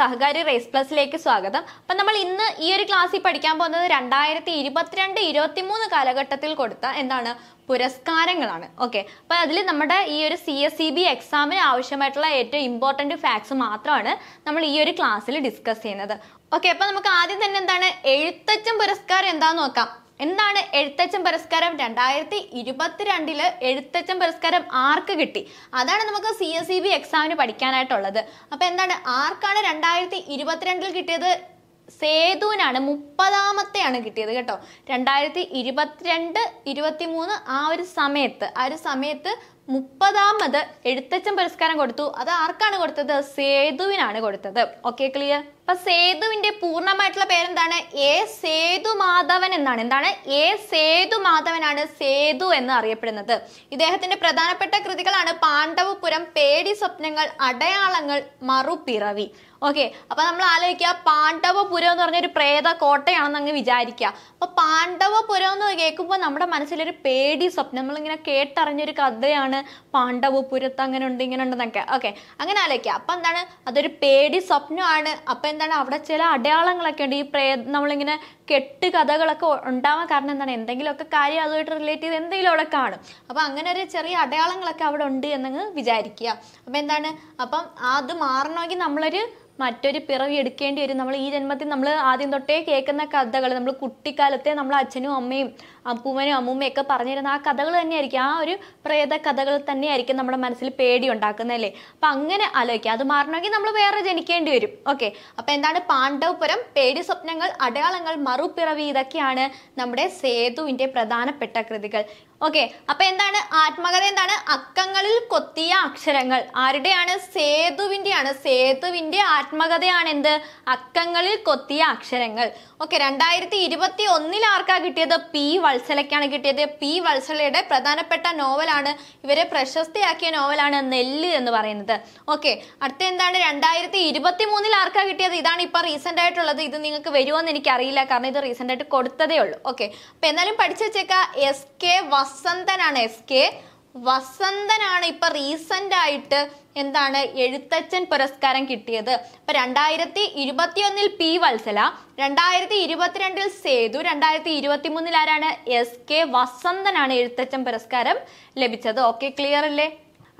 സഹകാരി raise പ്ലസിലേക്ക് സ്വാഗതം അപ്പം നമ്മൾ ഇന്ന് ഈ ഒരു ക്ലാസ്സിൽ പഠിക്കാൻ പോകുന്നത് രണ്ടായിരത്തി ഇരുപത്തിരണ്ട് മൂന്ന് കാലഘട്ടത്തിൽ കൊടുത്ത എന്താണ് പുരസ്കാരങ്ങളാണ് ഓക്കെ അപ്പം അതിൽ നമ്മുടെ ഈ ഒരു സി എസ് സി ബി എക്സാമിന് ആവശ്യമായിട്ടുള്ള ഏറ്റവും ഇമ്പോർട്ടന്റ് ഫാക്ട്സ് മാത്രമാണ് നമ്മൾ ഈ ഒരു ക്ലാസ്സിൽ ഡിസ്കസ് ചെയ്യുന്നത് ഓക്കെ അപ്പം നമുക്ക് ആദ്യം തന്നെ എന്താണ് എഴുത്തച്ഛൻ പുരസ്കാരം എന്താണെന്ന് നോക്കാം എന്താണ് എഴുത്തച്ഛൻ പുരസ്കാരം രണ്ടായിരത്തി ഇരുപത്തിരണ്ടില് എഴുത്തച്ഛൻ പുരസ്കാരം ആർക്ക് കിട്ടി അതാണ് നമുക്ക് സി എസ് സി ബി എക്സാമിന് പഠിക്കാനായിട്ടുള്ളത് അപ്പൊ എന്താണ് ആർക്കാണ് രണ്ടായിരത്തി ഇരുപത്തിരണ്ടിൽ കിട്ടിയത് സേതുവിനാണ് മുപ്പതാമത്തെയാണ് കിട്ടിയത് കേട്ടോ രണ്ടായിരത്തി ഇരുപത്തിരണ്ട് ഇരുപത്തി മൂന്ന് ആ ഒരു സമയത്ത് ആ ഒരു സമയത്ത് മുപ്പതാമത് എഴുത്തച്ഛൻ പുരസ്കാരം കൊടുത്തു അത് ആർക്കാണ് കൊടുത്തത് സേതുവിനാണ് കൊടുത്തത് ഓക്കെ ക്ലിയർ അപ്പൊ സേതുവിന്റെ പൂർണ്ണമായിട്ടുള്ള പേരെന്താണ് എ സേതു മാധവൻ എന്നാണ് എന്താണ് എ സേതു മാധവനാണ് സേതു എന്ന് അറിയപ്പെടുന്നത് ഇദ്ദേഹത്തിന്റെ പ്രധാനപ്പെട്ട കൃതികളാണ് പാണ്ഡവപുരം പേടി സ്വപ്നങ്ങൾ അടയാളങ്ങൾ മറുപിറവി ഓക്കെ അപ്പൊ നമ്മൾ ആലോചിക്കുക പാണ്ഡവപുരം എന്ന് പറഞ്ഞൊരു പ്രേത കോട്ടയാണെന്ന് അങ്ങ് വിചാരിക്കുക അപ്പൊ പാണ്ഡവപുരം എന്ന് കേൾക്കുമ്പോൾ നമ്മുടെ മനസ്സിലൊരു പേടി സ്വപ്നം നമ്മളിങ്ങനെ കേട്ടറിഞ്ഞൊരു കഥയാണ് പാണ്ഡവപുരത്ത് അങ്ങനെ ഉണ്ട് ഇങ്ങനെ ഉണ്ടെന്നൊക്കെ ഓക്കെ അങ്ങനെ ആലോചിക്കുക അപ്പൊ എന്താണ് അതൊരു പേടി സ്വപ്നമാണ് അപ്പൊ എന്താണ് അവിടെ ചില അടയാളങ്ങളൊക്കെ ഉണ്ട് ഈ പ്രേ നമ്മളിങ്ങനെ കെട്ട് കഥകളൊക്കെ ഉണ്ടാവാൻ കാരണം എന്താണ് എന്തെങ്കിലുമൊക്കെ കാര്യം അതുമായിട്ട് റിലേറ്റ് ചെയ്ത് എന്തെങ്കിലും അവിടെ കാണും അപ്പോൾ അങ്ങനെ ഒരു ചെറിയ അടയാളങ്ങളൊക്കെ അവിടെ ഉണ്ട് എന്നങ്ങ് വിചാരിക്കുക അപ്പോൾ എന്താണ് അപ്പം അത് മാറണമെങ്കിൽ നമ്മളൊരു മറ്റൊരു പിറവി എടുക്കേണ്ടി വരും നമ്മൾ ഈ ജന്മത്തിൽ നമ്മൾ ആദ്യം തൊട്ടേ കേൾക്കുന്ന കഥകൾ നമ്മൾ കുട്ടിക്കാലത്തെ നമ്മൾ അച്ഛനും അമ്മയും അപ്പൂമ്മനും അമ്മൂമ്മയൊക്കെ പറഞ്ഞിരുന്ന ആ കഥകൾ തന്നെയായിരിക്കും ആ ഒരു പ്രേത കഥകൾ തന്നെയായിരിക്കും നമ്മുടെ മനസ്സിൽ പേടി അല്ലേ അപ്പം അങ്ങനെ ആലോചിക്കുക അത് മാറണമെങ്കിൽ നമ്മൾ വേറെ ജനിക്കേണ്ടി വരും ഓക്കെ അപ്പം എന്താണ് പാണ്ഡവപുരം പേടി സ്വപ്നങ്ങൾ അടയാളങ്ങൾ മറുപിറവി ഇതൊക്കെയാണ് നമ്മുടെ സേതുവിൻ്റെ പ്രധാനപ്പെട്ട കൃതികൾ ഓക്കെ അപ്പം എന്താണ് ആത്മകഥ എന്താണ് അക്കങ്ങളിൽ കൊത്തിയ അക്ഷരങ്ങൾ ആരുടെയാണ് സേതുവിൻ്റെയാണ് സേതുവിൻ്റെ ആത്മകഥയാണ് എന്ത് അക്കങ്ങളിൽ കൊത്തിയ അക്ഷരങ്ങൾ ഓക്കെ രണ്ടായിരത്തി ഇരുപത്തി ഒന്നിൽ ആർക്കാ കിട്ടിയത് പി വൾ വത്സലയ്ക്കാണ് കിട്ടിയത് പി വത്സലയുടെ പ്രധാനപ്പെട്ട നോവലാണ് ഇവരെ പ്രശസ്തിയാക്കിയ നോവലാണ് നെല്ല് എന്ന് പറയുന്നത് ഓക്കെ അടുത്ത എന്താണ് രണ്ടായിരത്തി ഇരുപത്തി മൂന്നിൽ ആർക്കാണ് കിട്ടിയത് ഇതാണ് ഇപ്പൊ റീസെന്റ് ആയിട്ടുള്ളത് ഇത് നിങ്ങൾക്ക് വരുമോന്ന് എനിക്ക് അറിയില്ല കാരണം ഇത് റീസെന്റ് ആയിട്ട് കൊടുത്തതേ ഉള്ളൂ ഓക്കെ അപ്പൊ എന്നാലും പഠിച്ചു വെച്ചേക്കാം എസ് കെ വസന്തനാണ് എസ് കെ വസന്തനാണ് ഇപ്പൊ റീസെന്റ് ആയിട്ട് എന്താണ് എഴുത്തച്ഛൻ പുരസ്കാരം കിട്ടിയത് ഇപ്പൊ രണ്ടായിരത്തി ഇരുപത്തിയൊന്നിൽ പി വത്സല രണ്ടായിരത്തി ഇരുപത്തിരണ്ടിൽ സേതു രണ്ടായിരത്തി ഇരുപത്തി മൂന്നിൽ ആരാണ് എസ് കെ വസന്തനാണ് എഴുത്തച്ഛൻ പുരസ്കാരം ലഭിച്ചത് ഓക്കെ ക്ലിയർ അല്ലേ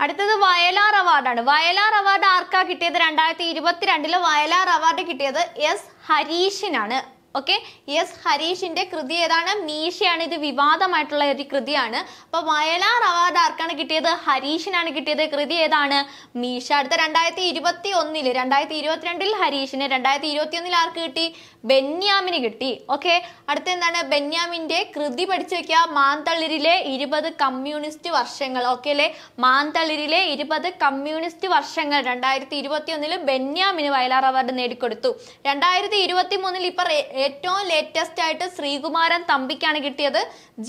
അടുത്തത് വയലാർ അവാർഡാണ് വയലാർ അവാർഡ് ആർക്കാ കിട്ടിയത് രണ്ടായിരത്തി ഇരുപത്തിരണ്ടില് വയലാർ അവാർഡ് കിട്ടിയത് എസ് ഹരീഷിനാണ് ഓക്കെ യെസ് ഹരീഷിന്റെ കൃതി ഏതാണ് മീശയാണ് ഇത് വിവാദമായിട്ടുള്ള ഒരു കൃതിയാണ് അപ്പൊ വയലാർ അവാർഡ് ആർക്കാണ് കിട്ടിയത് ഹരീഷിനാണ് കിട്ടിയത് കൃതി ഏതാണ് മീശ അടുത്ത രണ്ടായിരത്തി ഇരുപത്തി ഒന്നില് രണ്ടായിരത്തി ഇരുപത്തിരണ്ടിൽ ഹരീഷിന് രണ്ടായിരത്തി ഇരുപത്തി ഒന്നിൽ ആർക്ക് കിട്ടി ബെന്യാമിന് കിട്ടി ഓക്കെ അടുത്ത എന്താണ് ബെന്യാമിന്റെ കൃതി പഠിച്ചു വെക്കുക മാന്തളിരിലെ ഇരുപത് കമ്മ്യൂണിസ്റ്റ് വർഷങ്ങൾ ഓക്കെ അല്ലെ മാന്തളിരിലെ ഇരുപത് കമ്മ്യൂണിസ്റ്റ് വർഷങ്ങൾ രണ്ടായിരത്തി ഇരുപത്തി ഒന്നില് ബെന്യാമിന് വയലാർ അവാർഡ് നേടിക്കൊടുത്തു രണ്ടായിരത്തി ഇരുപത്തി മൂന്നിൽ ഇപ്പൊ ഏറ്റവും ലേറ്റസ്റ്റ് ആയിട്ട് ശ്രീകുമാരൻ തമ്പിക്കാണ് കിട്ടിയത്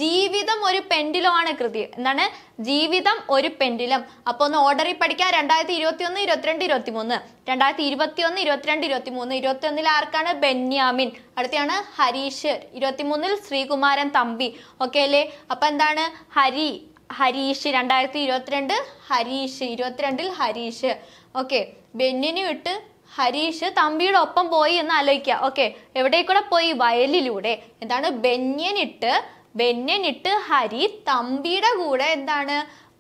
ജീവിതം ഒരു പെൻഡിലോ ആണ് കൃതി എന്താണ് ജീവിതം ഒരു പെൻഡിലം അപ്പോൾ ഒന്ന് ഓർഡറിൽ പഠിക്കുക രണ്ടായിരത്തി ഇരുപത്തി ഒന്ന് ഇരുപത്തിരണ്ട് ഇരുപത്തി മൂന്ന് രണ്ടായിരത്തി ഇരുപത്തി ഒന്ന് ഇരുപത്തിരണ്ട് ഇരുപത്തി മൂന്ന് ഇരുപത്തി ഒന്നിൽ ആർക്കാണ് ബെന്യാമിൻ അടുത്താണ് ഹരീഷ് ഇരുപത്തി മൂന്നിൽ ശ്രീകുമാരൻ തമ്പി ഓക്കെ അല്ലേ അപ്പൊ എന്താണ് ഹരി ഹരീഷ് രണ്ടായിരത്തി ഇരുപത്തിരണ്ട് ഹരീഷ് ഇരുപത്തിരണ്ടിൽ ഹരീഷ് ഓക്കെ ബെന്നിന് വിട്ട് ഹരീഷ് തമ്പിയുടെ ഒപ്പം പോയി എന്ന് ആലോചിക്കുക ഓക്കെ എവിടെ കൂടെ പോയി വയലിലൂടെ എന്താണ് ബെന്യനിട്ട് ബെന്യനിട്ട് ഹരി തമ്പിയുടെ കൂടെ എന്താണ്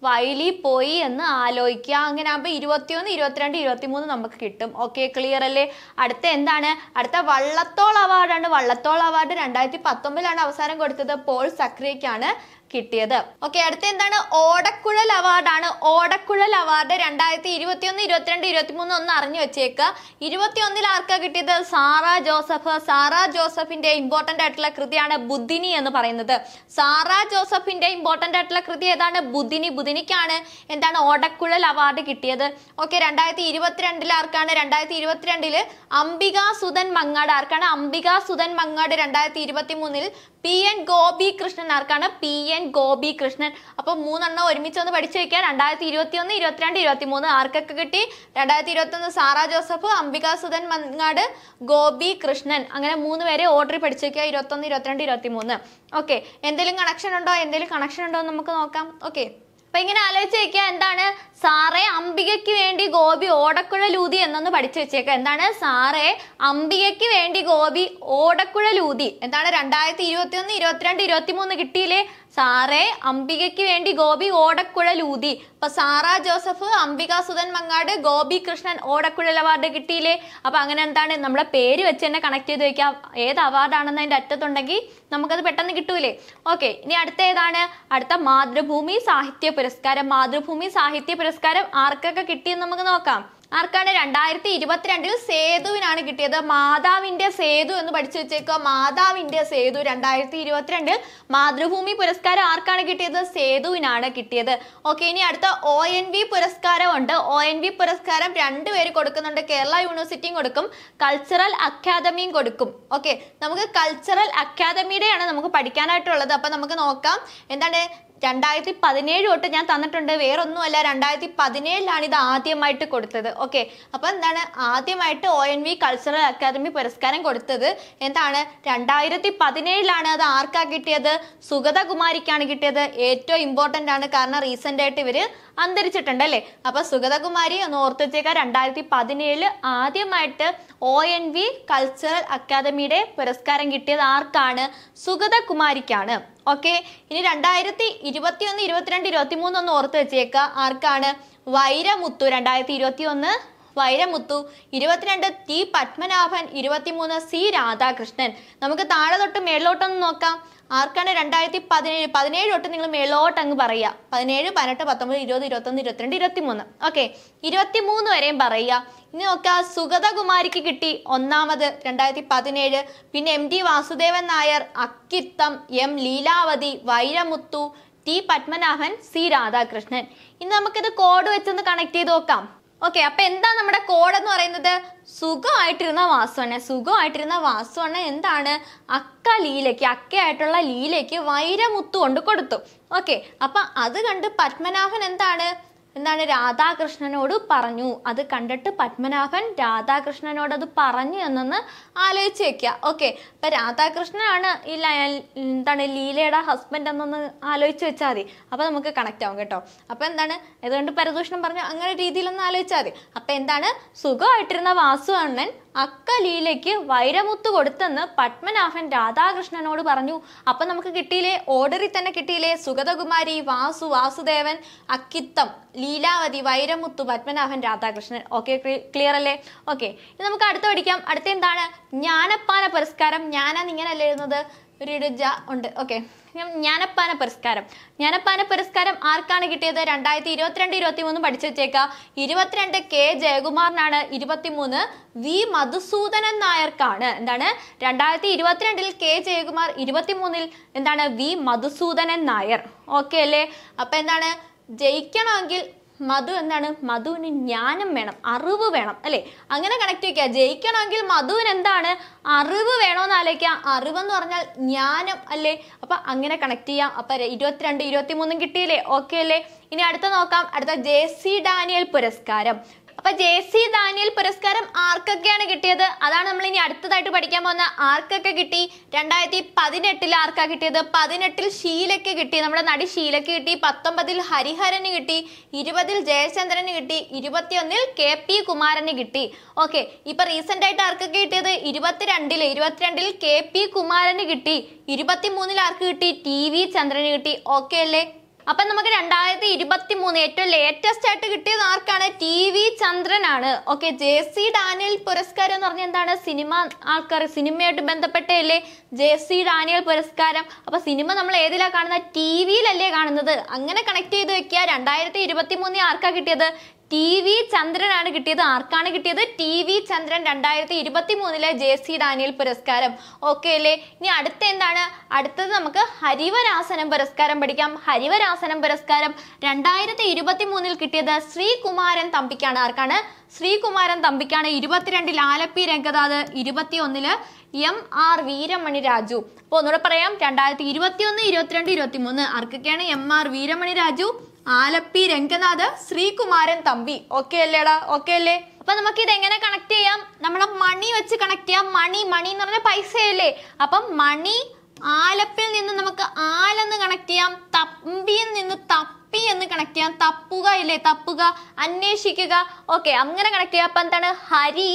വയലിൽ പോയി എന്ന് ആലോചിക്കുക അങ്ങനെ ആകുമ്പോൾ ഇരുപത്തിയൊന്ന് ഇരുപത്തിരണ്ട് ഇരുപത്തിമൂന്ന് നമുക്ക് കിട്ടും ഓക്കെ ക്ലിയർ അല്ലേ അടുത്ത എന്താണ് അടുത്ത വള്ളത്തോൾ അവാർഡാണ് വള്ളത്തോൾ അവാർഡ് രണ്ടായിരത്തി പത്തൊമ്പതിലാണ് അവസാനം കൊടുത്തത് പോൾ സക്രിയക്കാണ് കിട്ടിയത് ഓക്കെ അടുത്ത എന്താണ് ഓടക്കുഴൽ അവാർഡാണ് ഓടക്കുഴൽ അവാർഡ് രണ്ടായിരത്തി ഇരുപത്തി ഒന്ന് ഇരുപത്തിരണ്ട് ഇരുപത്തി മൂന്ന് ഒന്ന് അറിഞ്ഞു വെച്ചേക്കുക ഇരുപത്തിയൊന്നിൽ ആർക്കാ കിട്ടിയത് സാറ ജോസഫ് സാറ ജോസഫിന്റെ ഇമ്പോർട്ടന്റ് ആയിട്ടുള്ള കൃതിയാണ് ബുദ്ധിനി എന്ന് പറയുന്നത് സാറ ജോസഫിന്റെ ഇമ്പോർട്ടന്റ് ആയിട്ടുള്ള കൃതി ഏതാണ് ബുദ്ധിനി ബുദ്ധിനിക്കാണ് എന്താണ് ഓടക്കുഴൽ അവാർഡ് കിട്ടിയത് ഓക്കെ രണ്ടായിരത്തി ഇരുപത്തിരണ്ടിൽ ആർക്കാണ് രണ്ടായിരത്തി ഇരുപത്തിരണ്ടില് അംബിക സുധൻ മങ്ങാട് ആർക്കാണ് അംബിക സുധൻ മങ്ങാട് രണ്ടായിരത്തി ഇരുപത്തി മൂന്നിൽ പി എൻ ഗോപി കൃഷ്ണൻ ആർക്കാണ് പി എൻ ഗോപി കൃഷ്ണൻ അപ്പൊ മൂന്നെണ്ണം ഒരുമിച്ച് ഒന്ന് പഠിച്ചു വയ്ക്കുക രണ്ടായിരത്തി ഇരുപത്തി ഒന്ന് ഇരുപത്തിരണ്ട് ഇരുപത്തി മൂന്ന് ആർക്കൊക്കെ കിട്ടി രണ്ടായിരത്തി ഇരുപത്തി ഒന്ന് സാറ ജോസഫ് അംബിക സുധൻ മങ്ങാട് ഗോപി കൃഷ്ണൻ അങ്ങനെ മൂന്ന് പേരെ ഓർഡർ പഠിച്ചു വയ്ക്കുക ഇരുപത്തൊന്ന് ഇരുപത്തിരണ്ട് ഇരുപത്തി മൂന്ന് ഓക്കെ എന്തെങ്കിലും കണക്ഷൻ ഉണ്ടോ എന്തെങ്കിലും കണക്ഷൻ ഉണ്ടോ എന്ന് നമുക്ക് നോക്കാം ഓക്കെ അപ്പൊ ഇങ്ങനെ ആലോചിച്ച് വെക്കുക എന്താണ് സാറേ അംബികയ്ക്ക് വേണ്ടി ഗോപി ഓടക്കുഴ ലൂതി എന്നൊന്ന് പഠിച്ചു വെച്ചേക്കുക എന്താണ് സാറേ അംബികയ്ക്ക് വേണ്ടി ഗോപി ഓടക്കുഴ ലൂതി എന്താണ് രണ്ടായിരത്തി ഇരുപത്തി ഒന്ന് ഇരുപത്തിരണ്ട് ഇരുപത്തി മൂന്ന് കിട്ടിയില്ലേ സാറേ അംബികയ്ക്ക് വേണ്ടി ഗോപി ഊതി അപ്പൊ സാറ ജോസഫ് അംബിക സുധൻ മങ്ങാട് ഗോപി കൃഷ്ണൻ ഓടക്കുഴൽ അവാർഡ് കിട്ടിയില്ലേ അപ്പൊ അങ്ങനെ എന്താണ് നമ്മുടെ പേര് വെച്ച് തന്നെ കണക്ട് ചെയ്ത് വെക്കാം ഏത് അവാർഡാണെന്ന് അതിന്റെ അറ്റത്തുണ്ടെങ്കിൽ നമുക്കത് പെട്ടെന്ന് കിട്ടൂലേ ഓക്കെ ഇനി അടുത്ത ഏതാണ് അടുത്ത മാതൃഭൂമി സാഹിത്യ പുരസ്കാരം മാതൃഭൂമി സാഹിത്യ പുരസ്കാരം ആർക്കൊക്കെ കിട്ടിയെന്ന് നമുക്ക് നോക്കാം ആർക്കാണ് രണ്ടായിരത്തി ഇരുപത്തിരണ്ടിൽ സേതുവിനാണ് കിട്ടിയത് മാതാവിന്റെ സേതു എന്ന് പഠിച്ചു വെച്ചേക്കുക മാതാവിന്റെ സേതു രണ്ടായിരത്തി ഇരുപത്തിരണ്ടിൽ മാതൃഭൂമി പുരസ്കാരം ആർക്കാണ് കിട്ടിയത് സേതുവിനാണ് കിട്ടിയത് ഓക്കെ ഇനി അടുത്ത ഒ എൻ വി പുരസ്കാരമുണ്ട് ഒ എൻ വി പുരസ്കാരം രണ്ടുപേര് കൊടുക്കുന്നുണ്ട് കേരള യൂണിവേഴ്സിറ്റിയും കൊടുക്കും കൾച്ചറൽ അക്കാദമിയും കൊടുക്കും ഓക്കെ നമുക്ക് കൾച്ചറൽ അക്കാദമിയുടെയാണ് നമുക്ക് പഠിക്കാനായിട്ടുള്ളത് അപ്പം നമുക്ക് നോക്കാം എന്താണ് രണ്ടായിരത്തി പതിനേഴ് തൊട്ട് ഞാൻ തന്നിട്ടുണ്ട് വേറൊന്നുമല്ല രണ്ടായിരത്തി പതിനേഴിലാണ് ഇത് ആദ്യമായിട്ട് കൊടുത്തത് ഓക്കെ അപ്പം എന്താണ് ആദ്യമായിട്ട് O N V cultural academy പുരസ്കാരം കൊടുത്തത് എന്താണ് രണ്ടായിരത്തി പതിനേഴിലാണ് അത് ആർക്കാ കിട്ടിയത് സുഗതകുമാരിക്കാണ് കിട്ടിയത് ഏറ്റവും ഇമ്പോർട്ടൻ്റ് ആണ് കാരണം റീസെൻ്റ് ആയിട്ട് ഇവർ അന്തരിച്ചിട്ടുണ്ട് അല്ലേ അപ്പം സുഗതകുമാരി ഒന്ന് ഓർത്തുവച്ചേക്ക രണ്ടായിരത്തി പതിനേഴിൽ ആദ്യമായിട്ട് ഒ എൻ വി കൾച്ചറൽ അക്കാദമിയുടെ പുരസ്കാരം കിട്ടിയത് ആർക്കാണ് സുഗതകുമാരിക്കാണ് ഓക്കെ ഇനി രണ്ടായിരത്തി ഇരുപത്തി ഒന്ന് ഇരുപത്തിരണ്ട് ഇരുപത്തി മൂന്ന് ഒന്ന് ഓർത്ത് വെച്ചേക്കുക ആർക്കാണ് വൈരമുത്തു രണ്ടായിരത്തി ഇരുപത്തി ഒന്ന് വൈരമുത്തു ഇരുപത്തിരണ്ട് ടി പത്മനാഭൻ ഇരുപത്തിമൂന്ന് സി രാധാകൃഷ്ണൻ നമുക്ക് താഴെ തൊട്ട് മേളിലോട്ടൊന്ന് നോക്കാം ആർക്കാണ് രണ്ടായിരത്തി പതിനേഴ് പതിനേഴ് തൊട്ട് നിങ്ങൾ മേളോട്ട് അങ്ങ് പറയുക പതിനേഴ് പതിനെട്ട് പത്തൊമ്പത് ഇരുപത് ഇരുപത്തൊന്ന് ഇരുപത്തിരണ്ട് ഇരുപത്തിമൂന്ന് ഓക്കെ ഇരുപത്തിമൂന്ന് വരെയും പറയുക ഇതിനൊക്കെ സുഗതകുമാരിക്ക് കിട്ടി ഒന്നാമത് രണ്ടായിരത്തി പതിനേഴ് പിന്നെ M T Vasudevan Nair Akkitham M Leelavathi Vairamuthu T Padmanabhan C Radhakrishnan ഇനി നമുക്കിത് കോഡ് വെച്ചൊന്ന് കണക്ട് ചെയ്ത് നോക്കാം ഓക്കെ അപ്പൊ എന്താ നമ്മുടെ കോഡ് എന്ന് പറയുന്നത് സുഖമായിട്ടിരുന്ന വാസുവണ്ണ സുഖമായിട്ടിരുന്ന വാസുവണ്ണ എന്താണ് അക്ക ലീലയ്ക്ക് അക്കയായിട്ടുള്ള ലീലയ്ക്ക് വൈരമുത്തു കൊണ്ട് കൊടുത്തു ഓക്കെ അപ്പൊ അത് കണ്ട് പത്മനാഭൻ എന്താണ് എന്താണ് രാധാകൃഷ്ണനോട് പറഞ്ഞു അത് കണ്ടിട്ട് പത്മനാഭൻ രാധാകൃഷ്ണനോട് അത് പറഞ്ഞു എന്നൊന്ന് ആലോചിച്ച് വെക്കുക ഓക്കെ ഇപ്പം രാധാകൃഷ്ണനാണ് ഈ എന്താണ് ലീലയുടെ ഹസ്ബൻഡ് എന്നൊന്ന് ആലോചിച്ച് വെച്ചാൽ മതി അപ്പോൾ നമുക്ക് കണക്റ്റ് ആവും കേട്ടോ അപ്പോൾ എന്താണ് ഏതുകൊണ്ട് പരദൂഷണം പറഞ്ഞു അങ്ങനെ രീതിയിലൊന്ന് ആലോചിച്ചാൽ മതി അപ്പോൾ എന്താണ് സുഖമായിട്ടിരുന്ന വാസു അണ്ണൻ അക്ക ലീലയ്ക്ക് വൈരമുത്ത് കൊടുത്തെന്ന് പത്മനാഭൻ രാധാകൃഷ്ണനോട് പറഞ്ഞു അപ്പം നമുക്ക് കിട്ടിയില്ലേ ഓർഡറിൽ തന്നെ കിട്ടിയില്ലേ സുഗതകുമാരി വാസു വാസുദേവൻ അക്കിത്തം ലീലാവതി വൈരമുത്തു പത്മനാഭൻ രാധാകൃഷ്ണൻ ഓക്കെ ക്ലിയർ അല്ലേ ഓക്കെ നമുക്ക് അടുത്ത പഠിക്കാം അടുത്ത എന്താണ് ജ്ഞാനപ്പാന പുരസ്കാരം ഞാനെന്ന് ഇങ്ങനെയല്ല എഴുതുന്നത് ഋഡുജ ഉണ്ട് ഓക്കെ ജ്ഞാനപ്പാന പുരസ്കാരം ജ്ഞാനപ്പാന പുരസ്കാരം ആർക്കാണ് കിട്ടിയത് രണ്ടായിരത്തി ഇരുപത്തിരണ്ട് ഇരുപത്തി മൂന്ന് പഠിച്ചു വെച്ചേക്കാം ഇരുപത്തിരണ്ട് കെ ജയകുമാറിനാണ് ഇരുപത്തിമൂന്ന് വി മധുസൂദനൻ നായർക്കാണ് എന്താണ് രണ്ടായിരത്തി ഇരുപത്തിരണ്ടിൽ കെ ജയകുമാർ ഇരുപത്തിമൂന്നിൽ എന്താണ് വി മധുസൂദനൻ നായർ ഓക്കെ അല്ലേ അപ്പൊ എന്താണ് ജയിക്കണമെങ്കിൽ മധു എന്താണ് മധുവിന് ജ്ഞാനം വേണം അറിവ് വേണം അല്ലേ അങ്ങനെ കണക്ട് വയ്ക്കുക ജയിക്കണമെങ്കിൽ മധുവിന് എന്താണ് അറിവ് വേണമെന്ന് ആലോചിക്കുക അറിവെന്ന് പറഞ്ഞാൽ ജ്ഞാനം അല്ലേ അപ്പൊ അങ്ങനെ കണക്ട് ചെയ്യാം അപ്പം ഇരുപത്തിരണ്ട് മൂന്നും കിട്ടിയില്ലേ ഓക്കെ അല്ലേ ഇനി അടുത്ത നോക്കാം അടുത്ത ജെ സി ഡാനിയൽ പുരസ്കാരം അപ്പൊ ജെ സി ദാനിയൽ പുരസ്കാരം ആർക്കൊക്കെയാണ് കിട്ടിയത് അതാണ് നമ്മൾ ഇനി അടുത്തതായിട്ട് പഠിക്കാൻ പോകുന്ന ആർക്കൊക്കെ കിട്ടി രണ്ടായിരത്തി പതിനെട്ടിൽ ആർക്കാ കിട്ടിയത് പതിനെട്ടിൽ ഷീലയ്ക്ക് കിട്ടി നമ്മുടെ നടി ഷീലയ്ക്ക് കിട്ടി പത്തൊമ്പതിൽ ഹരിഹരന് കിട്ടി ഇരുപതിൽ ജയചന്ദ്രന് കിട്ടി ഇരുപത്തിയൊന്നിൽ കെ പി കുമാരന് കിട്ടി ഓക്കെ ഇപ്പൊ റീസെന്റ് ആയിട്ട് ആർക്കൊക്കെ കിട്ടിയത് ഇരുപത്തിരണ്ടിൽ ഇരുപത്തിരണ്ടിൽ കെ പി കുമാരന് കിട്ടി ഇരുപത്തിമൂന്നിൽ ആർക്ക് കിട്ടി ടി വി ചന്ദ്രന് കിട്ടി ഓക്കെ അല്ലേ അപ്പൊ നമുക്ക് രണ്ടായിരത്തി ഇരുപത്തി മൂന്ന് ഏറ്റവും ലേറ്റസ്റ്റ് ആയിട്ട് കിട്ടിയത് ആർക്കാണ് ടി വി ചന്ദ്രനാണ് ഓക്കെ ജെ സി ഡാനിയൽ പുരസ്കാരം എന്ന് പറഞ്ഞാൽ എന്താണ് സിനിമ ആൾക്കാർ സിനിമയായിട്ട് ബന്ധപ്പെട്ടല്ലേ ജെ സി ഡാനിയൽ പുരസ്കാരം അപ്പൊ സിനിമ നമ്മൾ ഏതിലാ കാണുന്നത് ടി വിയിലല്ലേ കാണുന്നത് അങ്ങനെ കണക്ട് ചെയ്ത് വെക്കുക രണ്ടായിരത്തി ഇരുപത്തി മൂന്നിൽ ആർക്കാ കിട്ടിയത് ടി വി ചന്ദ്രനാണ് കിട്ടിയത് ആർക്കാണ് കിട്ടിയത് ടി വി ചന്ദ്രൻ രണ്ടായിരത്തി ഇരുപത്തി മൂന്നിലെ ജെ സി ഡാനിയൽ പുരസ്കാരം ഓക്കെ അല്ലേ ഇനി അടുത്ത എന്താണ് അടുത്തത് നമുക്ക് ഹരിവരാസനം പുരസ്കാരം പഠിക്കാം ഹരിവരാസനം പുരസ്കാരം രണ്ടായിരത്തി ഇരുപത്തി മൂന്നിൽ കിട്ടിയത് ശ്രീകുമാരൻ തമ്പിക്കാണ് ആർക്കാണ് ശ്രീകുമാരൻ തമ്പിക്കാണ് ഇരുപത്തിരണ്ടിൽ ആലപ്പി രംഗദാത് ഇരുപത്തി ഒന്നില് എം ആർ വീരമണി രാജു അപ്പോൾ ഒന്നുകൂടെ പറയാം രണ്ടായിരത്തി ഇരുപത്തി ഒന്ന് ഇരുപത്തിരണ്ട് ഇരുപത്തി മൂന്ന് ആർക്കൊക്കെയാണ് M R Veeramani Raju Alleppey Ranganath Sreekumaran Thampi okay അല്ലേടാ ഓക്കെ അല്ലേ അപ്പൊ നമുക്ക് ഇത് എങ്ങനെ കണക്ട് ചെയ്യാം നമ്മളെ മണി വെച്ച് കണക്ട് ചെയ്യാം മണി മണി എന്ന് പറഞ്ഞാൽ പൈസയല്ലേ അപ്പം മണി ആലപ്പിൽ നിന്ന് നമുക്ക് ആലെന്ന് കണക്ട് ചെയ്യാം തമ്പിയിൽ നിന്ന് തപ്പി എന്ന് കണക്ട് ചെയ്യാം തപ്പുക ഇല്ലേ തപ്പുക അന്വേഷിക്കുക ഓക്കെ അങ്ങനെ കണക്ട് ചെയ്യാം അപ്പൊ എന്താണ് ഹരി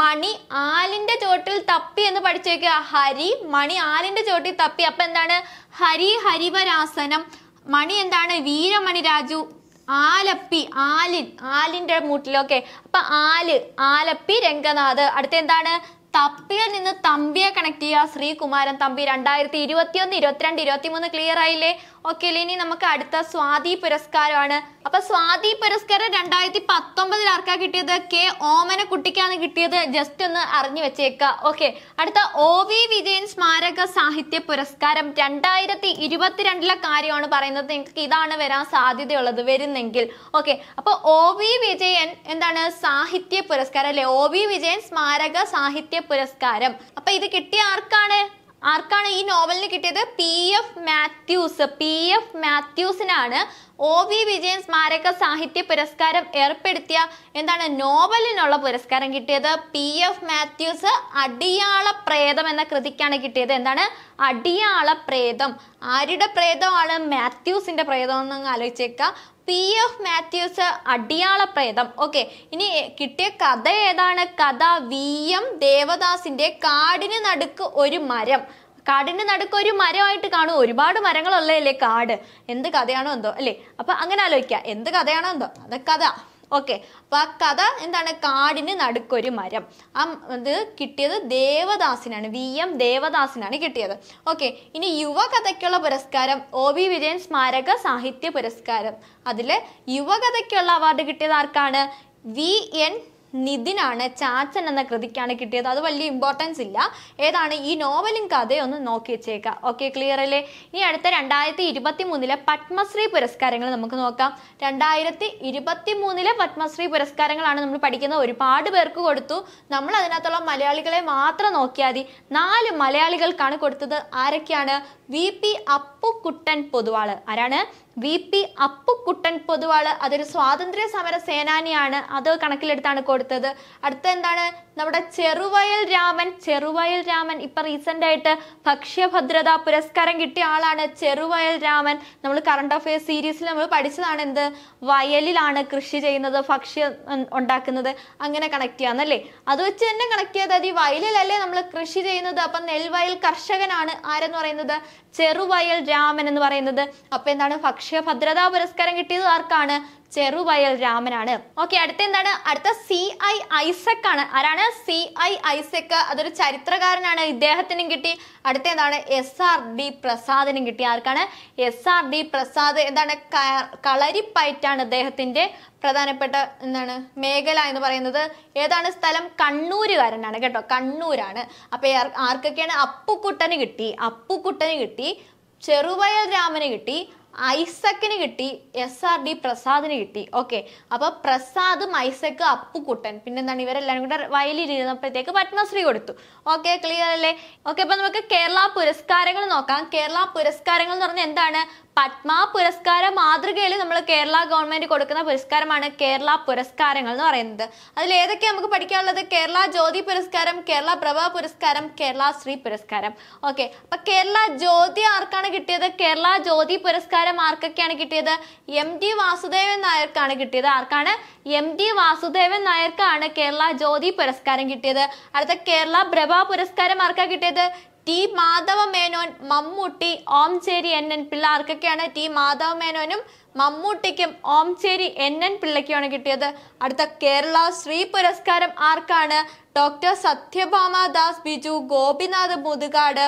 മണി ആലിന്റെ ചോട്ടിൽ തപ്പി എന്ന് പഠിച്ചേക്കുക ഹരി മണി ആലിന്റെ ചോട്ടിൽ തപ്പി അപ്പൊ എന്താണ് ഹരി ഹരിവരാസനം മണി എന്താണ് വീരമണി രാജു ആലപ്പി ആലിൻ ആലിന്റെ മൂട്ടിലൊക്കെ അപ്പൊ ആല് ആലപ്പി രംഗനാഥ് അടുത്ത എന്താണ് തപ്പിയിൽ നിന്ന് തമ്പിയെ കണക്ട് ചെയ്യുക ശ്രീകുമാരൻ തമ്പി രണ്ടായിരത്തി ഇരുപത്തി ഒന്ന് ഇരുപത്തിരണ്ട് ഇരുപത്തി മൂന്ന് ക്ലിയർ ആയില്ലേ ഓക്കെ ഇനി നമുക്ക് അടുത്ത സ്വാതി പുരസ്കാരമാണ് അപ്പൊ സ്വാതി പുരസ്കാരം രണ്ടായിരത്തി പത്തൊമ്പതിൽ ആർക്കാ കിട്ടിയത് കെ ഓമന കുട്ടിക്കാണ് കിട്ടിയത് ജസ്റ്റ് ഒന്ന് അറിഞ്ഞു വെച്ചേക്ക ഓക്കെ അടുത്ത ഒ വി വിജയൻ സ്മാരക സാഹിത്യ പുരസ്കാരം രണ്ടായിരത്തി ഇരുപത്തിരണ്ടിലെ കാര്യമാണ് പറയുന്നത് നിങ്ങൾക്ക് ഇതാണ് വരാൻ സാധ്യതയുള്ളത് വരുന്നെങ്കിൽ ഓക്കെ അപ്പൊ ഒ വി വിജയൻ എന്താണ് സാഹിത്യ പുരസ്കാരം അല്ലെ ഒ വി വിജയൻ സ്മാരക സാഹിത്യ പുരസ്കാരം അപ്പൊ ഇത് കിട്ടിയ ആർക്കാണ് ആർക്കാണ് ഈ നോവലിന് കിട്ടിയത് P F Mathews P F മാത്യൂസിനാണ് ഒ വി വിജയൻ സ്മാരക സാഹിത്യ പുരസ്കാരം ഏർപ്പെടുത്തിയ എന്താണ് നോവലിനുള്ള പുരസ്കാരം കിട്ടിയത് പി എഫ് മാത്യൂസ് അടിയാള പ്രേതം എന്ന കൃതിക്കാണ് കിട്ടിയത് എന്താണ് അടിയാള പ്രേതം ആരുടെ പ്രേതമാണ് മാത്യൂസിന്റെ പ്രേതം എന്നങ്ങ് ആലോചിച്ചേക്കുക P F Mathews Adiyala Pretham okay ഇനി കിട്ടിയ കഥ ഏതാണ് കഥ വി എം ദേവദാസിന്റെ കാടിന് നടുക്ക് ഒരു മരം കാടിന്റെ നടുക്ക് ഒരു മരമായിട്ട് കാണും ഒരുപാട് മരങ്ങളുള്ളതല്ലേ കാട് എന്ത് കഥയാണോ എന്തോ അല്ലേ അപ്പൊ അങ്ങനെ ആലോചിക്കുക എന്ത് കഥയാണോ എന്തോ അത് കഥ ഓക്കെ അപ്പൊ ആ കഥ എന്താണ് കാടിന് നടുക്കൊരു മരം ആ ഇത് കിട്ടിയത് ദേവദാസിനാണ് വി എം ദേവദാസിനാണ് കിട്ടിയത് ഓക്കെ ഇനി യുവകഥയ്ക്കുള്ള പുരസ്കാരം ഒ വി വിജയൻ സ്മാരക സാഹിത്യ പുരസ്കാരം അതിൽ യുവകഥയ്ക്കുള്ള അവാർഡ് കിട്ടിയത് ആർക്കാണ് വി എൻ നിതിനാണ് ചാച്ചൻ എന്ന കൃതിക്കാണ് കിട്ടിയത് അത് വലിയ ഇമ്പോർട്ടൻസ് ഇല്ല ഏതാണ് ഈ നോവലും ഒന്ന് നോക്കി വെച്ചേക്കാം ഓക്കെ ക്ലിയർ അല്ലേ ഇനി അടുത്ത രണ്ടായിരത്തി ഇരുപത്തി മൂന്നിലെ പത്മശ്രീ പുരസ്കാരങ്ങൾ നമുക്ക് നോക്കാം രണ്ടായിരത്തി ഇരുപത്തി മൂന്നിലെ പത്മശ്രീ പുരസ്കാരങ്ങളാണ് നമ്മൾ പഠിക്കുന്നത് ഒരുപാട് പേർക്ക് കൊടുത്തു നമ്മൾ അതിനകത്തുള്ള മലയാളികളെ മാത്രം നോക്കിയാൽ മതി നാല് മലയാളികൾക്കാണ് കൊടുത്തത് ആരൊക്കെയാണ് വി പി അപ്പുക്കുട്ടൻ പൊതുവാള് ആരാണ് വി പി അപ്പുക്കുട്ടൻ പൊതുവാള് അതൊരു സ്വാതന്ത്ര്യ സമര സേനാനിയാണ് അത് കണക്കിലെടുത്താണ് കൊടുത്തത് അടുത്ത എന്താണ് നമ്മുടെ ചെറുവയൽ രാമൻ ചെറുവയൽ രാമൻ ഇപ്പൊ റീസെന്റ് ആയിട്ട് ഭക്ഷ്യഭദ്രതാ പുരസ്കാരം കിട്ടിയ ആളാണ് ചെറുവയൽ രാമൻ നമ്മൾ കറണ്ട് അഫയേഴ്സ് സീരീസിൽ നമ്മൾ പഠിച്ചതാണ് എന്ത് വയലിലാണ് കൃഷി ചെയ്യുന്നത് ഭക്ഷ്യം ഉണ്ടാക്കുന്നത് അങ്ങനെ കണക്ട് ചെയ്യാന്നല്ലേ അത് വെച്ച് തന്നെ കണക്ട് ചെയ്താൽ ഈ വയലിലല്ലേ നമ്മൾ കൃഷി ചെയ്യുന്നത് അപ്പൊ നെൽവയൽ കർഷകനാണ് ആരെന്ന് പറയുന്നത് ചെറുവയൽ രാമൻ എന്ന് പറയുന്നത് അപ്പൊ എന്താണ് ഭക്ഷ്യഭദ്രതാ പുരസ്കാരം കിട്ടിയത് ആർക്കാണ് ചെറുവയൽ രാമനാണ് ഓക്കെ അടുത്ത എന്താണ് അടുത്ത സി ഐ ഐസക് ആണ് ആരാണ് സി ഐ ഐസക് അതൊരു ചരിത്രകാരനാണ് ഇദ്ദേഹത്തിനും കിട്ടി അടുത്ത എന്താണ് എസ് ആർ ഡി പ്രസാദിനും കിട്ടി ആർക്കാണ് എസ് ആർ ഡി പ്രസാദ് എന്താണ് കളരിപ്പയറ്റാണ് അദ്ദേഹത്തിന്റെ പ്രധാനപ്പെട്ട എന്താണ് മേഖല എന്ന് പറയുന്നത് ഏതാണ് സ്ഥലം കണ്ണൂരുകാരനാണ് കേട്ടോ കണ്ണൂരാണ് അപ്പൊ ആർക്കൊക്കെയാണ് അപ്പുക്കുട്ടന് കിട്ടി അപ്പുക്കുട്ടന് കിട്ടി ചെറുവയൽ രാമന് കിട്ടി ഐസക്കിന് കിട്ടി എസ് ആർ ഡി പ്രസാദിന് കിട്ടി ഓക്കെ അപ്പോൾ പ്രസാദും ഐസക്ക് അപ്പുക്കുട്ടൻ പിന്നെന്താണ് ഇവരെല്ലാവരും കൂടെ വയലിലിരുന്നപ്പോഴത്തേക്ക് പത്മശ്രീ കൊടുത്തു ഓക്കെ ക്ലിയർ അല്ലേ ഓക്കെ അപ്പോൾ നമുക്ക് കേരള പുരസ്കാരങ്ങൾ നോക്കാം കേരള പുരസ്കാരങ്ങൾ എന്ന് പറഞ്ഞാൽ എന്താണ് പത്മ പുരസ്കാര മാതൃകയിൽ നമ്മൾ കേരള ഗവൺമെന്റ് കൊടുക്കുന്ന പുരസ്കാരമാണ് കേരള പുരസ്കാരങ്ങൾ എന്ന് പറയുന്നത് അതിൽ ഏതൊക്കെ നമുക്ക് പഠിക്കാനുള്ളത് കേരള ജ്യോതി പുരസ്കാരം കേരള പ്രഭ പുരസ്കാരം കേരള ശ്രീ പുരസ്കാരം ഓക്കെ അപ്പൊ കേരള ജ്യോതി ആർക്കാണ് കിട്ടിയത് കേരള ജ്യോതി പുരസ്കാരം പുരസ്കാരം ആർക്കൊക്കെയാണ് കിട്ടിയത് എം ടി വാസുദേവൻ നായർക്കാണ് കിട്ടിയത് ആർക്കാണ് എം ടി വാസുദേവൻ നായർക്കാണ് കേരള ജ്യോതി പുരസ്കാരം കിട്ടിയത് അടുത്ത കേരള പ്രഭ പുരസ്കാരം ആർക്കാണ് കിട്ടിയത് T Madhava Menon Mammootty Omchery N N Pillai ആർക്കൊക്കെയാണ് ടി മാധവ മേനോനും മമ്മൂട്ടിക്കും ഓംചേരി എൻ എൻ പിള്ളയ്ക്കുമാണ് കിട്ടിയത് അടുത്ത കേരള ശ്രീ പുരസ്കാരം ആർക്കാണ് ഡോക്ടർ സത്യഭാമ ദാസ് ബിജു ഗോപിനാഥ് മുതുകാട്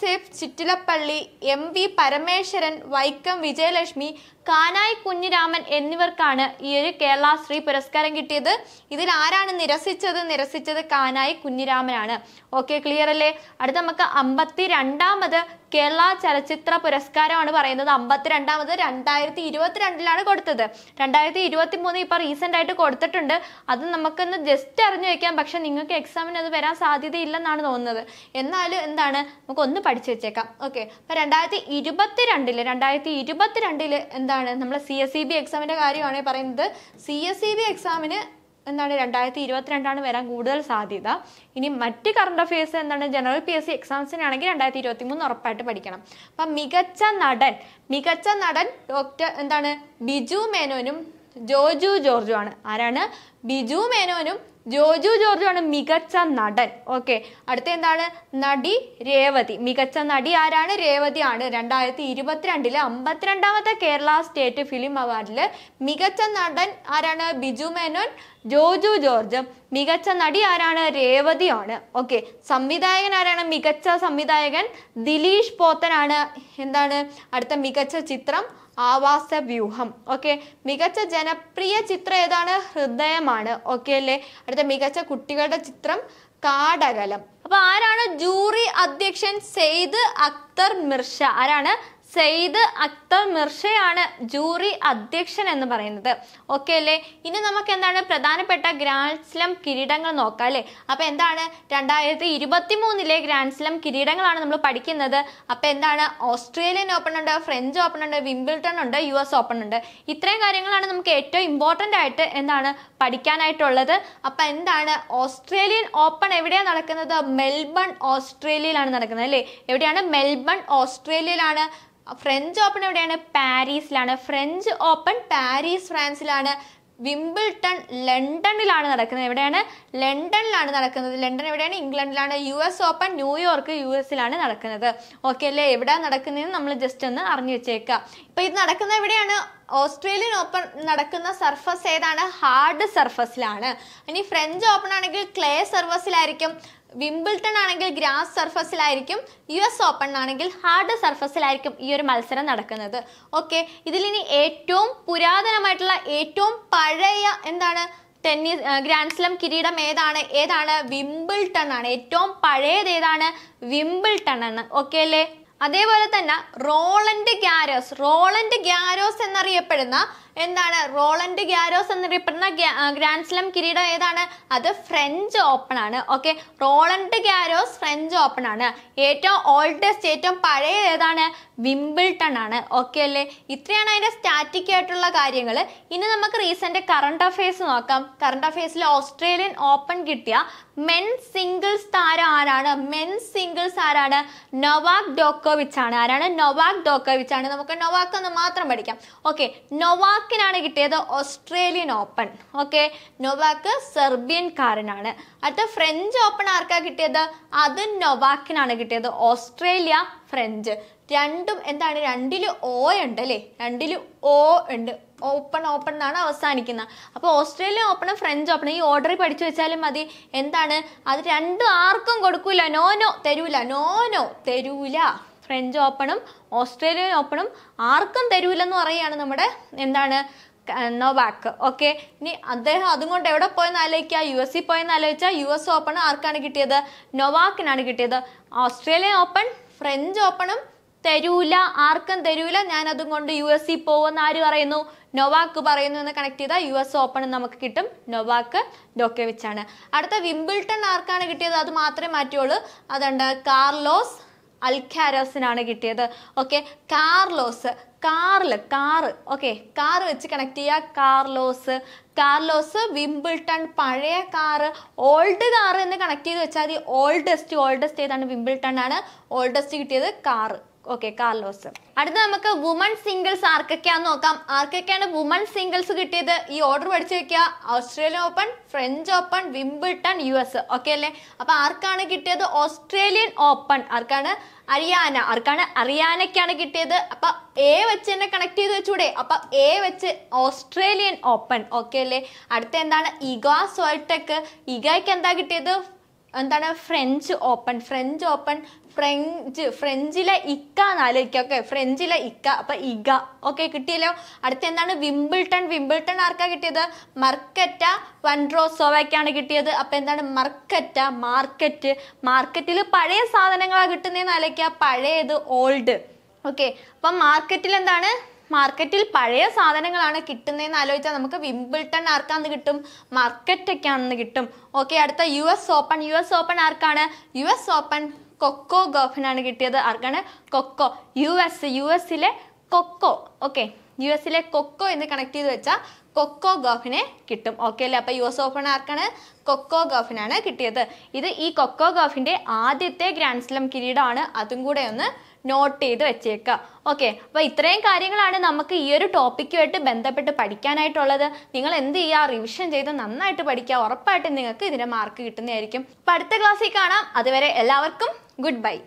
സേഫ് ചിറ്റിലപ്പള്ളി എം വി പരമേശ്വരൻ വൈക്കം വിജയലക്ഷ്മി കാനായി കുഞ്ഞിരാമൻ എന്നിവർക്കാണ് ഈ ഒരു കേരള ശ്രീ പുരസ്കാരം കിട്ടിയത് ഇതിൽ ആരാണ് നിരസിച്ചത് നിരസിച്ചത് കാനായി കുഞ്ഞിരാമനാണ് ഓക്കെ ക്ലിയർ അല്ലേ അടുത്ത നമുക്ക് അമ്പത്തി രണ്ടാമത് കേരള ചലച്ചിത്ര പുരസ്കാരമാണ് പറയുന്നത് അമ്പത്തിരണ്ടാമത് രണ്ടായിരത്തി ഇരുപത്തിരണ്ടിലാണ് കൊടുത്തത് രണ്ടായിരത്തി ഇരുപത്തി മൂന്ന് ഇപ്പോൾ റീസെൻ്റ് ആയിട്ട് കൊടുത്തിട്ടുണ്ട് അത് നമുക്കൊന്ന് ജസ്റ്റ് അറിഞ്ഞു വയ്ക്കാം പക്ഷെ നിങ്ങൾക്ക് എക്സാമിന് അത് വരാൻ സാധ്യതയില്ലെന്നാണ് തോന്നുന്നത് എന്നാലും എന്താണ് നമുക്ക് ഒന്ന് പഠിച്ചു വെച്ചേക്കാം ഓക്കെ അപ്പോൾ രണ്ടായിരത്തി ഇരുപത്തിരണ്ടില് രണ്ടായിരത്തി ഇരുപത്തിരണ്ടില് എന്താണ് എന്താണ് നമ്മൾ C S C e B എക്സാമിൻ്റെ കാര്യമാണ് പറയുന്നത് സി എസ് സി ബി എക്സാമിന് എന്താണ് രണ്ടായിരത്തി ഇരുപത്തിരണ്ടാണ് വരാൻ കൂടുതൽ സാധ്യത ഇനി മറ്റ് കറണ്ട് അഫയേഴ്സ് എന്താണ് ജനറൽ പി എസ് സി എക്സാംസിനാണെങ്കിൽ രണ്ടായിരത്തി ഇരുപത്തി മൂന്ന് ഉറപ്പായിട്ട് പഠിക്കണം അപ്പം മികച്ച നടൻ മികച്ച നടൻ ഡോക്ടർ എന്താണ് ബിജു മേനോനും ജോജു ജോർജു ആണ് ആരാണ് ബിജു മേനോനും ജോജു ആണ് മികച്ച നടൻ ഓക്കെ അടുത്ത എന്താണ് നടി രേവതി മികച്ച നടി ആരാണ് ആണ് രണ്ടായിരത്തി ഇരുപത്തിരണ്ടിലെ അമ്പത്തിരണ്ടാമത്തെ കേരള സ്റ്റേറ്റ് ഫിലിം അവാർഡിൽ മികച്ച നടൻ ആരാണ് ബിജു മേനോൻ ജോജു ജോർജ് മികച്ച നടി ആരാണ് ആണ് ഓക്കെ സംവിധായകൻ ആരാണ് മികച്ച സംവിധായകൻ ദിലീഷ് പോത്തനാണ് എന്താണ് അടുത്ത മികച്ച ചിത്രം ആവാസ വ്യൂഹം ഓക്കെ മികച്ച ജനപ്രിയ ചിത്രം ഏതാണ് ഹൃദയമാണ് ഓക്കെ അല്ലേ അടുത്ത മികച്ച കുട്ടികളുടെ ചിത്രം കാടകലം അപ്പൊ ആരാണ് ജൂറി അധ്യക്ഷൻ സെയ്ദ് അക്തർ മിർഷ ആരാണ് സെയ്ദ് അക്തർ മിർഷയാണ് ജൂറി അധ്യക്ഷൻ എന്ന് പറയുന്നത് ഓക്കെ അല്ലേ ഇനി നമുക്ക് എന്താണ് പ്രധാനപ്പെട്ട ഗ്രാൻഡ് സ്ലം കിരീടങ്ങൾ നോക്കാം അല്ലേ അപ്പോൾ എന്താണ് രണ്ടായിരത്തി ഇരുപത്തി മൂന്നിലെ ഗ്രാൻഡ് സ്ലം കിരീടങ്ങളാണ് നമ്മൾ പഠിക്കുന്നത് അപ്പോൾ എന്താണ് ഓസ്ട്രേലിയൻ ഓപ്പൺ ഉണ്ട് ഫ്രഞ്ച് ഓപ്പൺ ഉണ്ട് വിംബിൾട്ടൺ ഉണ്ട് യു എസ് ഓപ്പൺ ഉണ്ട് ഇത്രയും കാര്യങ്ങളാണ് നമുക്ക് ഏറ്റവും ഇമ്പോർട്ടൻ്റ് ആയിട്ട് എന്താണ് പഠിക്കാനായിട്ടുള്ളത് അപ്പോൾ എന്താണ് ഓസ്ട്രേലിയൻ ഓപ്പൺ എവിടെയാണ് നടക്കുന്നത് മെൽബൺ ഓസ്ട്രേലിയയിലാണ് നടക്കുന്നത് അല്ലേ എവിടെയാണ് മെൽബൺ ഓസ്ട്രേലിയയിലാണ് ഫ്രഞ്ച് ഓപ്പൺ എവിടെയാണ് പാരീസിലാണ് ഫ്രഞ്ച് ഓപ്പൺ പാരീസ് ഫ്രാൻസിലാണ് വിംബിൾട്ടൺ ലണ്ടനിലാണ് നടക്കുന്നത് എവിടെയാണ് ലണ്ടനിലാണ് നടക്കുന്നത് ലണ്ടൻ എവിടെയാണ് ഇംഗ്ലണ്ടിലാണ് U S open New York U എസിലാണ് നടക്കുന്നത് ഓക്കെ അല്ലേ എവിടെ നടക്കുന്നതെന്ന് നമ്മൾ ജസ്റ്റ് ഒന്ന് അറിഞ്ഞു വെച്ചേക്കാം ഇപ്പം ഇത് നടക്കുന്ന എവിടെയാണ് ഓസ്ട്രേലിയൻ ഓപ്പൺ നടക്കുന്ന സർഫസ് ഏതാണ് ഹാർഡ് സർഫസിലാണ് ഇനി ഫ്രഞ്ച് ഓപ്പൺ ആണെങ്കിൽ ക്ലേ സർഫസിലായിരിക്കും വിംബിൾട്ടൺ ആണെങ്കിൽ ഗ്രാസ് സർഫസിലായിരിക്കും യു എസ് ഓപ്പൺ ആണെങ്കിൽ ഹാർഡ് സർഫസിലായിരിക്കും ഈ ഒരു മത്സരം നടക്കുന്നത് ഓക്കെ ഇതിലിനി ഏറ്റവും പുരാതനമായിട്ടുള്ള ഏറ്റവും പഴയ എന്താണ് ടെന്നീസ് ഗ്രാൻഡ് സ്ലം കിരീടം ഏതാണ് ഏതാണ് വിംബിൾട്ടൺ ആണ് ഏറ്റവും പഴയത് ഏതാണ് വിംബിൾട്ടൺ ആണ് ഓക്കെ അല്ലേ അതേപോലെ തന്നെ റോളൻഡ് ഗ്യാരോസ് റോളൻഡ് ഗ്യാരോസ് എന്നറിയപ്പെടുന്ന എന്താണ് റോളൻഡ് ഗ്യാരോസ് എന്നറിയപ്പെടുന്ന ഗ്രാൻഡ് സ്ലം കിരീടം ഏതാണ് അത് ഫ്രഞ്ച് ഓപ്പൺ ആണ് okay Roland Garros French open ആണ് ഏറ്റവും ഓൾഡസ്റ്റ് ഏറ്റവും പഴയ ഏതാണ് വിംബിൾട്ടൺ ആണ് ഓക്കെ അല്ലേ ഇത്രയാണ് അതിൻ്റെ സ്റ്റാറ്റിക് ആയിട്ടുള്ള കാര്യങ്ങൾ ഇനി നമുക്ക് റീസെൻ്റ് കറണ്ട് അഫയേഴ്സ് നോക്കാം കറണ്ട് അഫയേഴ്സിൽ ഓസ്ട്രേലിയൻ ഓപ്പൺ കിട്ടിയ മെൻ സിംഗിൾസ് താരം ആരാണ് മെൻ സിംഗിൾസ് ആരാണ് നൊവാക് ഡോക്കോവിച്ച് ആണ് ആരാണ് നൊവാക് ഡോക്കോവിച്ച് ആണ് നമുക്ക് നൊവാക്ക് എന്ന് മാത്രം പഠിക്കാം ഓക്കെ നൊവാക് നൊവാക്കിനാണ് കിട്ടിയത് ഓസ്ട്രേലിയൻ ഓപ്പൺ ഓക്കെ നൊവാക്ക് സെർബിയൻകാരനാണ് അടുത്ത ഫ്രഞ്ച് ഓപ്പൺ ആർക്കാണ് കിട്ടിയത് അത് നൊവാക്കിനാണ് കിട്ടിയത് ഓസ്ട്രേലിയ ഫ്രഞ്ച് രണ്ടും എന്താണ് രണ്ടിൽ ഓ ഉണ്ട് അല്ലേ രണ്ടിൽ ഓ ഉണ്ട് ഓപ്പൺ ഓപ്പൺ എന്നാണ് അവസാനിക്കുന്നത് അപ്പോൾ ഓസ്ട്രേലിയൻ ഓപ്പണും ഫ്രഞ്ച് ഓപ്പണും ഈ ഓർഡറിൽ പഠിച്ചു വെച്ചാലും മതി എന്താണ് അത് രണ്ടും ആർക്കും കൊടുക്കൂല നോ നോ തരൂല നോ നോ തരൂല ഫ്രഞ്ച് ഓപ്പണും ഓസ്ട്രേലിയൻ ഓപ്പണും ആർക്കും തരൂലെന്ന് പറയുകയാണ് നമ്മുടെ എന്താണ് നോവാക്ക് ഓക്കെ ഇനി അദ്ദേഹം അതും കൊണ്ട് എവിടെ പോയെന്ന് ആലോചിക്കുക യു എസ് സി പോയെന്ന് ആലോചിച്ചാൽ യു എസ് ഓപ്പൺ ആർക്കാണ് കിട്ടിയത് നൊവാക്കിനാണ് കിട്ടിയത് ഓസ്ട്രേലിയൻ ഓപ്പൺ ഫ്രഞ്ച് ഓപ്പണും തരൂല ആർക്കും തരൂല ഞാൻ അതും കൊണ്ട് യു എസ് സി പോവെന്ന് ആര് പറയുന്നു നൊവാക്ക് പറയുന്നു എന്ന് കണക്ട് ചെയ്താൽ യു എസ് ഓപ്പൺ നമുക്ക് കിട്ടും നൊവാക്ക് ഡോക്കെ വെച്ചാണ് അടുത്ത വിംബിൾട്ടൺ ആർക്കാണ് കിട്ടിയത് അത് മാത്രമേ മാറ്റുള്ളൂ അതുണ്ട് കാർലോസ് അൽഖാരോസിനാണ് കിട്ടിയത് ഓക്കെ കാർലോസ് കാറിൽ കാറ് ഓക്കെ കാർ വെച്ച് കണക്ട് ചെയ്യുക കാർലോസ് കാർലോസ് വിംബിൾട്ടൺ പഴയ കാറ് ഓൾഡ് കാർ എന്ന് കണക്ട് ചെയ്ത് വെച്ചാൽ മതി ഓൾഡസ്റ്റ് ഓൾഡസ്റ്റ് ഏതാണ് വിംബിൾട്ടൺ ആണ് ഓൾഡസ്റ്റ് കിട്ടിയത് കാറ് ഓക്കെ കാർലോസ് അടുത്ത നമുക്ക് വുമൺ സിംഗിൾസ് ആർക്കൊക്കെയാന്ന് നോക്കാം ആർക്കൊക്കെയാണ് വുമൺ സിംഗിൾസ് കിട്ടിയത് ഈ ഓർഡർ പഠിച്ചു വെക്കുക Australian open French open Wimbledon U S okay അല്ലേ അപ്പൊ ആർക്കാണ് കിട്ടിയത് ഓസ്ട്രേലിയൻ ഓപ്പൺ ആർക്കാണ് അരിയാന ആർക്കാണ് അരിയാനയ്ക്കാണ് കിട്ടിയത് അപ്പൊ എ വെച്ച് തന്നെ കണക്ട് ചെയ്ത് വെച്ചൂടെ അപ്പൊ എ വെച്ച് ഓസ്ട്രേലിയൻ ഓപ്പൺ ഓക്കെ അല്ലേ അടുത്ത എന്താണ് ഇഗ സോൾട്ടക്ക് ഇഗയ്ക്ക് എന്താ കിട്ടിയത് എന്താണ് French open French open French ഫ്രഞ്ചിലെ ഇക്ക എന്നാലോചിക്കുക ഓക്കെ ഫ്രഞ്ചിലെ ഇക്ക അപ്പൊ ഇഗ ഓക്കെ കിട്ടിയല്ലോ അടുത്ത എന്താണ് വിംബിൾട്ടൺ വിംബിൾട്ടൺ ആർക്കാ കിട്ടിയത് മർക്കറ്റ വൺഡ്രോസോവയ്ക്കാണ് കിട്ടിയത് അപ്പൊ എന്താണ് മർക്കറ്റ മാർക്കറ്റ് മാർക്കറ്റിൽ പഴയ സാധനങ്ങളാണ് കിട്ടുന്നതെന്ന് ആലോചിക്കുക പഴയത് ഓൾഡ് ഓക്കെ അപ്പം മാർക്കറ്റിൽ എന്താണ് മാർക്കറ്റിൽ പഴയ സാധനങ്ങളാണ് കിട്ടുന്നതെന്ന് ആലോചിച്ചാൽ നമുക്ക് വിംബിൾട്ടൺ ആർക്കാന്ന് കിട്ടും മർക്കറ്റൊക്കെയാണെന്ന് കിട്ടും ഓക്കെ അടുത്ത U S open U S open ആർക്കാണ് യു എസ് ഓപ്പൺ കൊക്കോ ഗോഫനാണ് കിട്ടിയത് ആർക്കാണ് കൊക്കോ യു എസ് യു എസിലെ കൊക്കോ ഓക്കെ യു എസിലെ കൊക്കോ എന്ന് കണക്ട് ചെയ്ത് വെച്ചാൽ കൊക്കോ ഗോഫിനെ കിട്ടും ഓക്കെ അല്ലേ അപ്പോൾ യു എസ് ഓഫൺ ആർക്കാണ് കൊക്കോ ഗോഫിനാണ് കിട്ടിയത് ഇത് ഈ കൊക്കോ ഗോഫിൻ്റെ ആദ്യത്തെ ഗ്രാൻഡ് സ്ലം കിരീടമാണ് അതും കൂടെ ഒന്ന് നോട്ട് ചെയ്ത് വെച്ചേക്കുക ഓക്കെ അപ്പോൾ ഇത്രയും കാര്യങ്ങളാണ് നമുക്ക് ഈ ഒരു ടോപ്പിക്കുമായിട്ട് ബന്ധപ്പെട്ട് പഠിക്കാനായിട്ടുള്ളത് നിങ്ങൾ എന്ത് ചെയ്യുക റിവിഷൻ ചെയ്ത് നന്നായിട്ട് പഠിക്കുക ഉറപ്പായിട്ടും നിങ്ങൾക്ക് ഇതിൻ്റെ മാർക്ക് കിട്ടുന്നതായിരിക്കും അപ്പോൾ അടുത്ത ക്ലാസ്സിൽ കാണാം അതുവരെ എല്ലാവർക്കും Goodbye.